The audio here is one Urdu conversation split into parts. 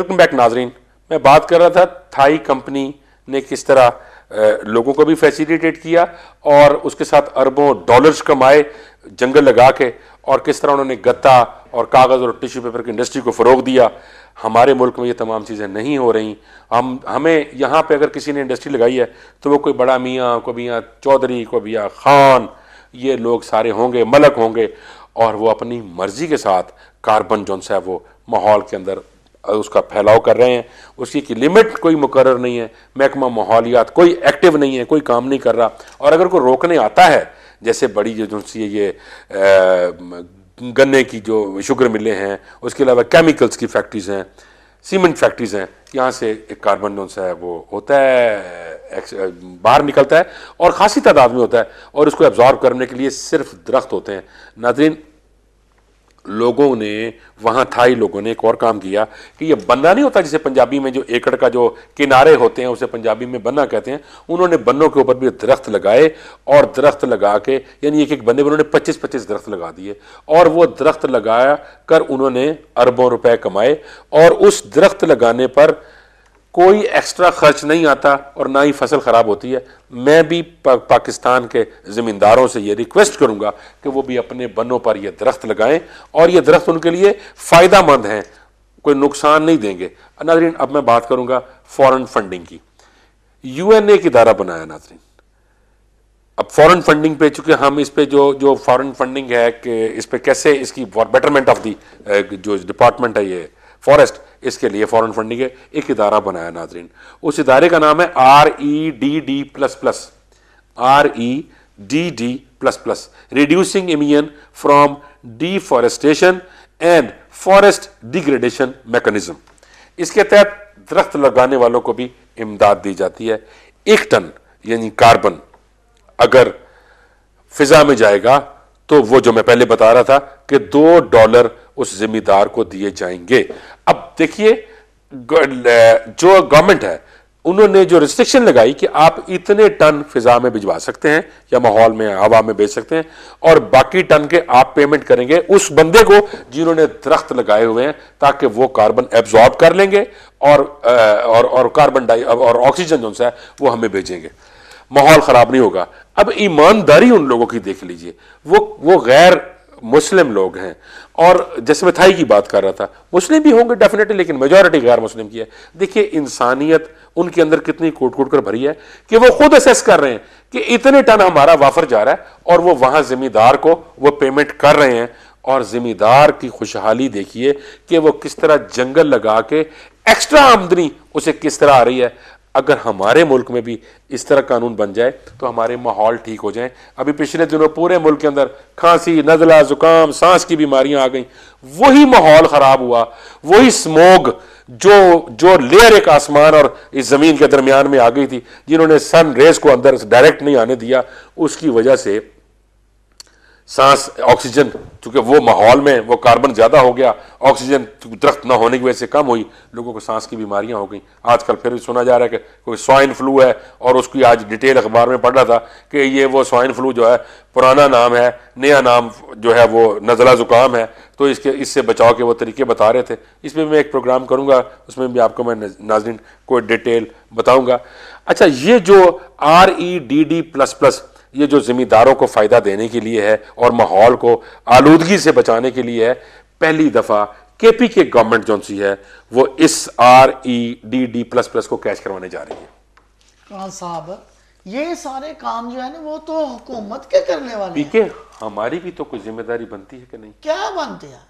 ویلکم بیک ناظرین میں بات کر رہا تھا تھائی کمپنی نے کس طرح لوگوں کو بھی فیسیلیٹیٹ کیا اور اس کے ساتھ اربوں ڈالرز کمائے جنگل لگا کے اور کس طرح انہوں نے گتہ اور کاغذ اور ٹیشو پیپر کی انڈسٹری کو فروغ دیا ہمارے ملک میں یہ تمام چیزیں نہیں ہو رہی ہم ہمیں یہاں پہ اگر کسی نے انڈسٹری لگائی ہے تو وہ کوئی بڑا میاں میاں چودھری میاں خان یہ لوگ سارے ہوں گے ملک ہوں گے اور وہ اپنی مرضی کے ساتھ کاربن جون ہے وہ ماحول کے اندر اس کا پھیلاؤ کر رہے ہیں اس کی لیمٹ لمٹ کوئی مقرر نہیں ہے محکمہ ماحولیات کوئی ایکٹیو نہیں ہے کوئی کام نہیں کر رہا اور اگر کوئی روکنے آتا ہے جیسے بڑی جو یہ گنے کی جو شوگر ملے ہیں اس کے علاوہ کیمیکلز کی فیکٹریز ہیں سیمنٹ فیکٹریز ہیں یہاں سے ایک کاربن جو ہے وہ ہوتا ہے باہر نکلتا ہے اور خاصی تعداد میں ہوتا ہے اور اس کو ایبزارو کرنے کے لیے صرف درخت ہوتے ہیں ناظرین لوگوں نے وہاں تھائی لوگوں نے ایک اور کام کیا کہ یہ بنا نہیں ہوتا جسے پنجابی میں جو ایکڑ کا جو کنارے ہوتے ہیں اسے پنجابی میں بنا کہتے ہیں انہوں نے بنوں کے اوپر بھی درخت لگائے اور درخت لگا کے یعنی ایک ایک بندے پر انہوں نے پچیس پچیس درخت لگا دیے اور وہ درخت لگایا کر انہوں نے اربوں روپے کمائے اور اس درخت لگانے پر کوئی ایکسٹرا خرچ نہیں آتا اور نہ ہی فصل خراب ہوتی ہے میں بھی پاکستان کے زمینداروں سے یہ ریکویسٹ کروں گا کہ وہ بھی اپنے بنوں پر یہ درخت لگائیں اور یہ درخت ان کے لیے فائدہ مند ہیں کوئی نقصان نہیں دیں گے ناظرین اب میں بات کروں گا فورن فنڈنگ کی یو این اے کی دارہ بنایا ناظرین اب فورن فنڈنگ پہ چونکہ ہم اس پہ جو جو فورن فنڈنگ ہے کہ اس پہ کیسے اس کی بیٹرمنٹ آف دی جو ڈپارٹمنٹ ہے یہ اس کے لیے فورن فنڈنگ ایک ادارہ بنایا ناظرین اس ادارے کا نام ہے R E D D plus plus R E D D plus plus reducing from D and forest degradation mechanism اس کے تحت درخت لگانے والوں کو بھی امداد دی جاتی ہے ایک ٹن یعنی کاربن اگر فضا میں جائے گا تو وہ جو میں پہلے بتا رہا تھا کہ دو ڈالر اس ذمہ دار کو دیے جائیں گے اب دیکھیے گورنمنٹ ہے انہوں نے جو ریسٹرکشن لگائی کہ آپ اتنے ٹن فضا میں سکتے ہیں یا ماحول میں ہوا میں بیچ سکتے ہیں اور باقی ٹن کے آپ پیمنٹ کریں گے اس بندے کو جنہوں نے درخت لگائے ہوئے ہیں تاکہ وہ کاربن ایبزارب کر لیں گے اور کاربن ڈائی اور آکسیجن ہے وہ ہمیں گے ماحول خراب نہیں ہوگا اب ایمانداری ان لوگوں کی دیکھ وہ وہ غیر مسلم لوگ ہیں اور جیسے میں تھائی کی بات کر رہا تھا مسلم بھی ہوں گے ڈیفینیٹلی لیکن میجورٹی غیر مسلم کی ہے دیکھیے انسانیت ان کے اندر کتنی کوٹ کوٹ کر بھری ہے کہ وہ خود اسیس کر رہے ہیں کہ اتنے ٹن ہمارا وافر جا رہا ہے اور وہ وہاں ذمہ دار کو وہ پیمنٹ کر رہے ہیں اور ذمہ دار کی خوشحالی دیکھیے کہ وہ کس طرح جنگل لگا کے ایکسٹرا آمدنی اسے کس طرح آ رہی ہے اگر ہمارے ملک میں بھی اس طرح قانون بن جائے تو ہمارے ماحول ٹھیک ہو جائیں ابھی پچھلے دنوں پورے ملک کے اندر کھانسی نزلہ زکام سانس کی بیماریاں آ گئیں وہی ماحول خراب ہوا وہی سموگ جو جو لیئر ایک آسمان اور اس زمین کے درمیان میں آ گئی تھی جنہوں نے سن ریز کو اندر ڈائریکٹ نہیں آنے دیا اس کی وجہ سے سانس آکسیجن چونکہ وہ ماحول میں وہ کاربن زیادہ ہو گیا آکسیجن درخت نہ ہونے کی وجہ سے کم ہوئی لوگوں کو سانس کی بیماریاں ہو گئیں آج کل پھر بھی سنا جا رہا ہے کہ کوئی سوائن فلو ہے اور اس کی آج ڈیٹیل اخبار میں پڑھ رہا تھا کہ یہ وہ سوائن فلو جو ہے پرانا نام ہے نیا نام جو ہے وہ نزلہ زکام ہے تو اس کے اس سے بچاؤ کے وہ طریقے بتا رہے تھے اس میں میں ایک پروگرام کروں گا اس میں بھی آپ کو میں ناظرین کوئی ڈیٹیل بتاؤں گا اچھا یہ جو R E D D plus plus یہ جو ذمہ داروں کو فائدہ دینے کے لیے ہے اور ماحول کو آلودگی سے بچانے کے لیے ہے پہلی دفعہ کے پی کے گورنمنٹ جون سی ہے وہ اس R E D D plus plus کو کیش کروانے جا رہی ہے صاحب یہ سارے کام جو ہے نا وہ تو حکومت کے کرنے والے ہماری بھی تو کوئی ذمہ داری بنتی ہے کہ نہیں کیا بنتی ہے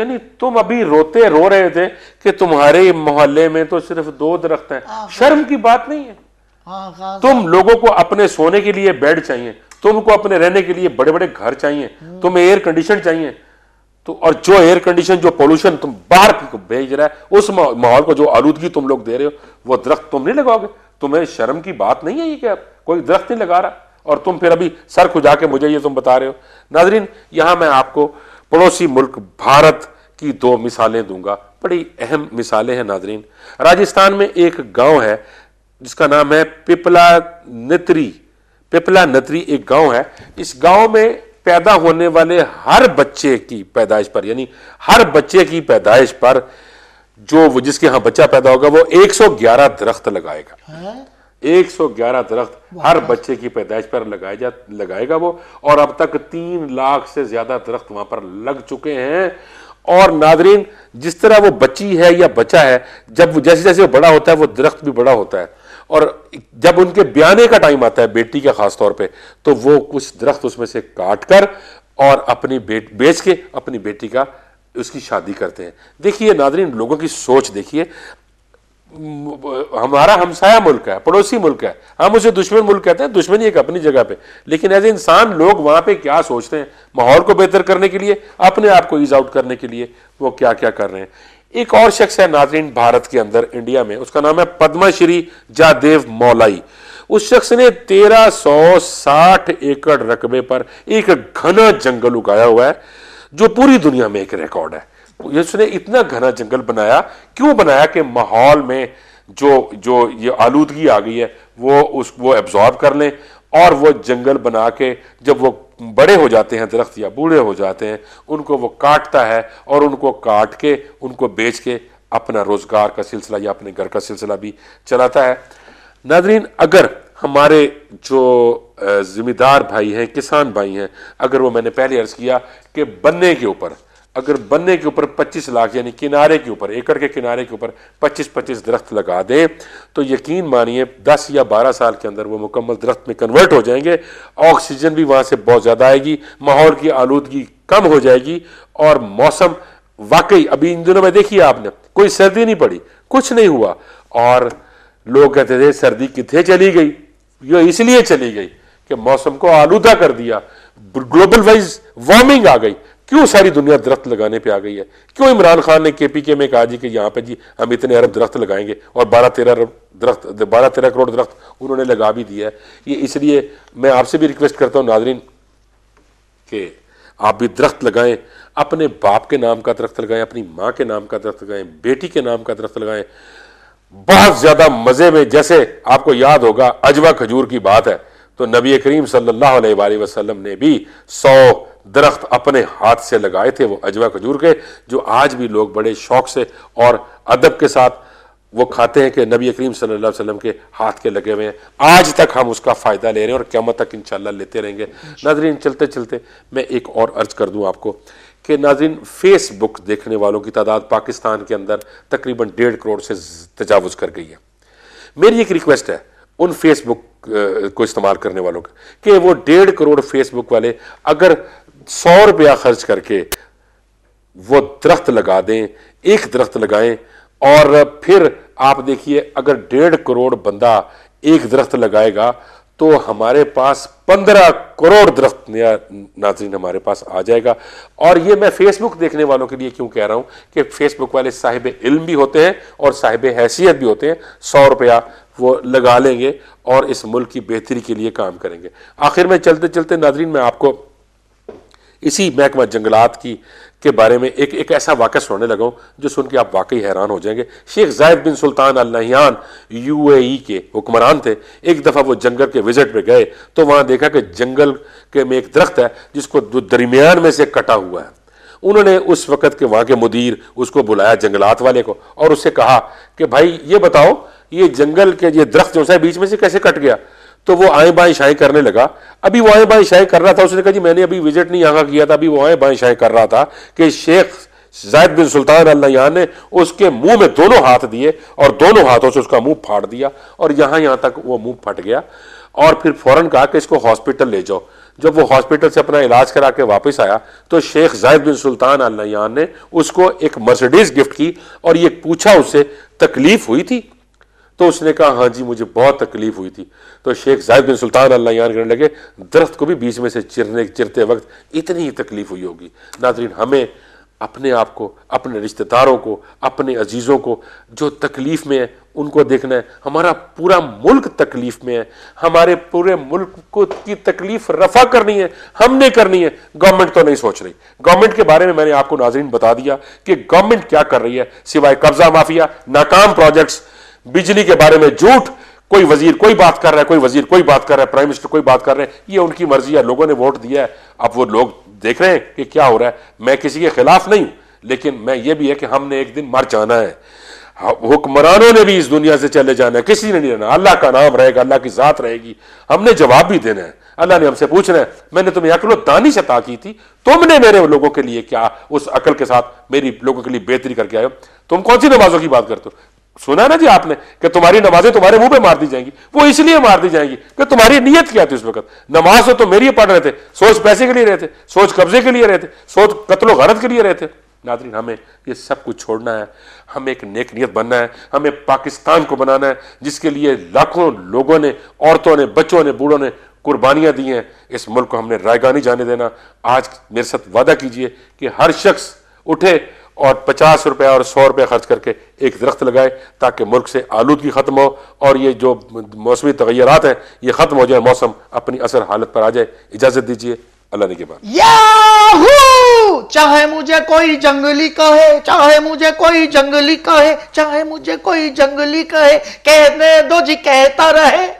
یعنی تم ابھی روتے رو رہے تھے کہ تمہارے محلے میں تو صرف دو درخت ہیں شرم کی بات نہیں ہے ہاں، تم لوگوں کو اپنے سونے کے لیے بیڈ چاہیے تم کو اپنے رہنے کے لیے بڑے بڑے گھر چاہیے ایئر کنڈیشن چاہیے تو اور جو جو ایئر کنڈیشن پولوشن تم باہر بھیج رہا ہے اس ماحول کو جو آلودگی تم لوگ دے رہے ہو وہ درخت تم نہیں لگاؤ گے تمہیں شرم کی بات نہیں ہے یہ کہ کوئی درخت نہیں لگا رہا اور تم پھر ابھی سر کھجا کے مجھے یہ تم بتا رہے ہو ناظرین یہاں میں آپ کو پڑوسی ملک بھارت کی دو مثالیں دوں گا بڑی اہم مثالیں ہیں ناظرین راجستھان میں ایک گاؤں ہے جس کا نام ہے پپلا نتری پپلا نتری ایک گاؤں ہے اس گاؤں میں پیدا ہونے والے ہر بچے کی پیدائش پر یعنی ہر بچے کی پیدائش پر جو جس کے ہاں بچہ پیدا ہوگا وہ ایک سو گیارہ درخت لگائے گا ہاں؟ ایک سو گیارہ درخت ہر بچے کی پیدائش پر لگائے جا لگائے گا وہ اور اب تک تین لاکھ سے زیادہ درخت وہاں پر لگ چکے ہیں اور ناظرین جس طرح وہ بچی ہے یا بچہ ہے جب جیسے جیسے وہ بڑا ہوتا ہے وہ درخت بھی بڑا ہوتا ہے اور جب ان کے بیانے کا ٹائم آتا ہے بیٹی کا خاص طور پہ تو وہ کچھ درخت اس میں سے کاٹ کر اور اپنی بیچ کے اپنی بیٹی کا اس کی شادی کرتے ہیں دیکھیے ناظرین لوگوں کی سوچ دیکھیے ہمارا ہمسایہ ملک ہے پڑوسی ملک ہے ہم اسے دشمن ملک کہتے ہیں دشمنی ایک اپنی جگہ پہ لیکن ایز اے انسان لوگ وہاں پہ کیا سوچتے ہیں ماحول کو بہتر کرنے کے لیے اپنے آپ کو ایز آؤٹ کرنے کے لیے وہ کیا کیا کر رہے ہیں ایک اور شخص ہے ناظرین بھارت کے اندر انڈیا میں اس کا نام ہے پدما شری جا دیو اس شخص نے تیرہ سو ساٹھ ایکڑ رقبے پر ایک گھنا جنگل اگایا ہوا ہے جو پوری دنیا میں ایک ریکارڈ ہے اس نے اتنا گھنا جنگل بنایا کیوں بنایا کہ ماحول میں جو جو یہ آلودگی آ گئی ہے وہ اس وہ ایبزارو کر لیں اور وہ جنگل بنا کے جب وہ بڑے ہو جاتے ہیں درخت یا بوڑھے ہو جاتے ہیں ان کو وہ کاٹتا ہے اور ان کو کاٹ کے ان کو بیچ کے اپنا روزگار کا سلسلہ یا اپنے گھر کا سلسلہ بھی چلاتا ہے ناظرین اگر ہمارے جو ذمہ دار بھائی ہیں کسان بھائی ہیں اگر وہ میں نے پہلے عرض کیا کہ بننے کے اوپر اگر بننے کے اوپر پچیس لاکھ یعنی کنارے کے اوپر ایکڑ کے کنارے کے اوپر پچیس پچیس درخت لگا دیں تو یقین مانیے دس یا بارہ سال کے اندر وہ مکمل درخت میں کنورٹ ہو جائیں گے آکسیجن بھی وہاں سے بہت زیادہ آئے گی ماحول کی آلودگی کم ہو جائے گی اور موسم واقعی ابھی ان دنوں میں دیکھیے آپ نے کوئی سردی نہیں پڑی کچھ نہیں ہوا اور لوگ کہتے تھے سردی کتنے چلی گئی یہ اس لیے چلی گئی کہ موسم کو آلودہ کر دیا گلوبل وائز وارمنگ آ گئی کیوں ساری دنیا درخت لگانے پہ آ گئی ہے کیوں عمران خان نے کے پی کے میں کہا جی کہ یہاں پہ جی ہم اتنے عرب درخت لگائیں گے اور بارہ تیرہ درخت بارہ تیرہ کروڑ درخت انہوں نے لگا بھی دیا ہے یہ اس لیے میں آپ سے بھی ریکویسٹ کرتا ہوں ناظرین کہ آپ بھی درخت لگائیں اپنے باپ کے نام کا درخت لگائیں اپنی ماں کے نام کا درخت لگائیں بیٹی کے نام کا درخت لگائیں بہت زیادہ مزے میں جیسے آپ کو یاد ہوگا اجوا کھجور کی بات ہے تو نبی کریم صلی اللہ علیہ وآلہ وسلم نے بھی سو درخت اپنے ہاتھ سے لگائے تھے وہ اجوا کھجور کے جو آج بھی لوگ بڑے شوق سے اور ادب کے ساتھ وہ کھاتے ہیں کہ نبی کریم صلی اللہ علیہ وسلم کے ہاتھ کے لگے ہوئے ہیں آج تک ہم اس کا فائدہ لے رہے ہیں اور قیامت تک انشاءاللہ لیتے رہیں گے ناظرین چلتے چلتے میں ایک اور عرض کر دوں آپ کو کہ ناظرین فیس بک دیکھنے والوں کی تعداد پاکستان کے اندر تقریباً ڈیڑھ کروڑ سے تجاوز کر گئی ہے میری ایک ریکویسٹ ہے ان فیس بک کو استعمال کرنے والوں کا کہ وہ ڈیڑھ کروڑ فیس بک والے اگر سو روپیہ خرچ کر کے وہ درخت لگا دیں ایک درخت لگائیں اور پھر آپ دیکھیے اگر ڈیڑھ کروڑ بندہ ایک درخت لگائے گا تو ہمارے پاس پندرہ کروڑ درخت نیا ناظرین ہمارے پاس آ جائے گا اور یہ میں فیس بک دیکھنے والوں کے لیے کیوں کہہ رہا ہوں کہ فیس بک والے صاحب علم بھی ہوتے ہیں اور صاحب حیثیت بھی ہوتے ہیں سو روپیہ وہ لگا لیں گے اور اس ملک کی بہتری کے لیے کام کریں گے آخر میں چلتے چلتے ناظرین میں آپ کو اسی محکمہ جنگلات کی کے بارے میں ایک ایک ایسا واقعہ سننے لگا ہوں جو سن کے آپ واقعی حیران ہو جائیں گے شیخ زائد بن سلطان یو اے ای کے حکمران تھے ایک دفعہ وہ جنگل کے وزٹ پہ گئے تو وہاں دیکھا کہ جنگل کے میں ایک درخت ہے جس کو درمیان میں سے کٹا ہوا ہے انہوں نے اس وقت کے وہاں کے مدیر اس کو بلایا جنگلات والے کو اور اس سے کہا کہ بھائی یہ بتاؤ یہ جنگل کے یہ درخت جو ہے بیچ میں سے کیسے کٹ گیا تو وہ آئیں بائیں شائیں کرنے لگا ابھی وہ آئیں بائیں شائیں کر رہا تھا اس نے کہا جی میں نے ابھی وزٹ نہیں یہاں کیا تھا ابھی وہ آئیں بائیں شائیں کر رہا تھا کہ شیخ زائد بن سلطان اللہ یہاں نے اس کے منہ میں دونوں ہاتھ دیے اور دونوں ہاتھوں سے اس کا منہ پھاڑ دیا اور یہاں یہاں تک وہ منہ پھٹ گیا اور پھر فوراً کہا کہ اس کو ہاسپٹل لے جاؤ جب وہ ہاسپٹل سے اپنا علاج کرا کے واپس آیا تو شیخ زائد بن سلطان اللہ یہاں نے اس کو ایک مرسڈیز گفٹ کی اور یہ پوچھا اس سے تکلیف ہوئی تھی تو اس نے کہا ہاں جی مجھے بہت تکلیف ہوئی تھی تو شیخ زاہد بن سلطان اللہ یان کرنے لگے درخت کو بھی بیچ میں سے چرنے چرتے وقت اتنی ہی تکلیف ہوئی ہوگی ناظرین ہمیں اپنے آپ کو اپنے رشتہ داروں کو اپنے عزیزوں کو جو تکلیف میں ہیں ان کو دیکھنا ہے ہمارا پورا ملک تکلیف میں ہے ہمارے پورے ملک کو کی تکلیف رفع کرنی ہے ہم نے کرنی ہے گورنمنٹ تو نہیں سوچ رہی گورنمنٹ کے بارے میں میں نے آپ کو ناظرین بتا دیا کہ گورنمنٹ کیا کر رہی ہے سوائے قبضہ معافیا ناکام پروجیکٹس بجلی کے بارے میں جھوٹ کوئی وزیر کوئی بات کر رہا ہے کوئی وزیر کوئی بات کر رہا ہے پرائم منسٹر کوئی بات کر رہے ہیں یہ ان کی مرضی ہے لوگوں نے ووٹ دیا ہے اب وہ لوگ دیکھ رہے ہیں کہ کیا ہو رہا ہے میں کسی کے خلاف نہیں ہوں لیکن میں یہ بھی ہے کہ ہم نے ایک دن مر جانا ہے حکمرانوں نے بھی اس دنیا سے چلے جانا ہے کسی نے نہیں رہنا اللہ کا نام رہے گا اللہ کی ذات رہے گی ہم نے جواب بھی دینا ہے اللہ نے ہم سے پوچھنا ہے میں نے تمہیں و دانی سے تا کی تھی تم نے میرے لوگوں کے لیے کیا اس عقل کے ساتھ میری لوگوں کے لیے بہتری کر کے آئے ہو تم کون سی نمازوں کی بات کرتے ہو سنا ہے نا جی آپ نے کہ تمہاری نمازیں تمہارے منہ پہ مار دی جائیں گی وہ اس لیے مار دی جائیں گی کہ تمہاری نیت کیا تھی اس وقت نماز تو میری پڑھ رہے تھے سوچ پیسے کے لیے رہے تھے سوچ قبضے کے لیے رہے تھے سوچ قتل و غرض کے لیے رہے تھے ناظرین ہمیں یہ سب کچھ چھوڑنا ہے ہمیں ایک نیک نیت بننا ہے ہمیں پاکستان کو بنانا ہے جس کے لیے لاکھوں لوگوں نے عورتوں نے بچوں نے بوڑھوں نے قربانیاں دی ہیں اس ملک کو ہم نے رائے گانی جانے دینا آج میرے ساتھ وعدہ کیجیے کہ ہر شخص اٹھے اور پچاس روپے اور سو روپے خرچ کر کے ایک درخت لگائے تاکہ ملک سے آلودگی ختم ہو اور یہ جو موسمی تغیرات ہیں یہ ختم ہو جائے موسم اپنی اثر حالت پر آ جائے اجازت دیجیے اللہ نے کے بعد یاہو چاہے مجھے کوئی جنگلی کہے چاہے مجھے کوئی جنگلی کہے چاہے مجھے کوئی جنگلی کہے کہنے دو جی کہتا رہے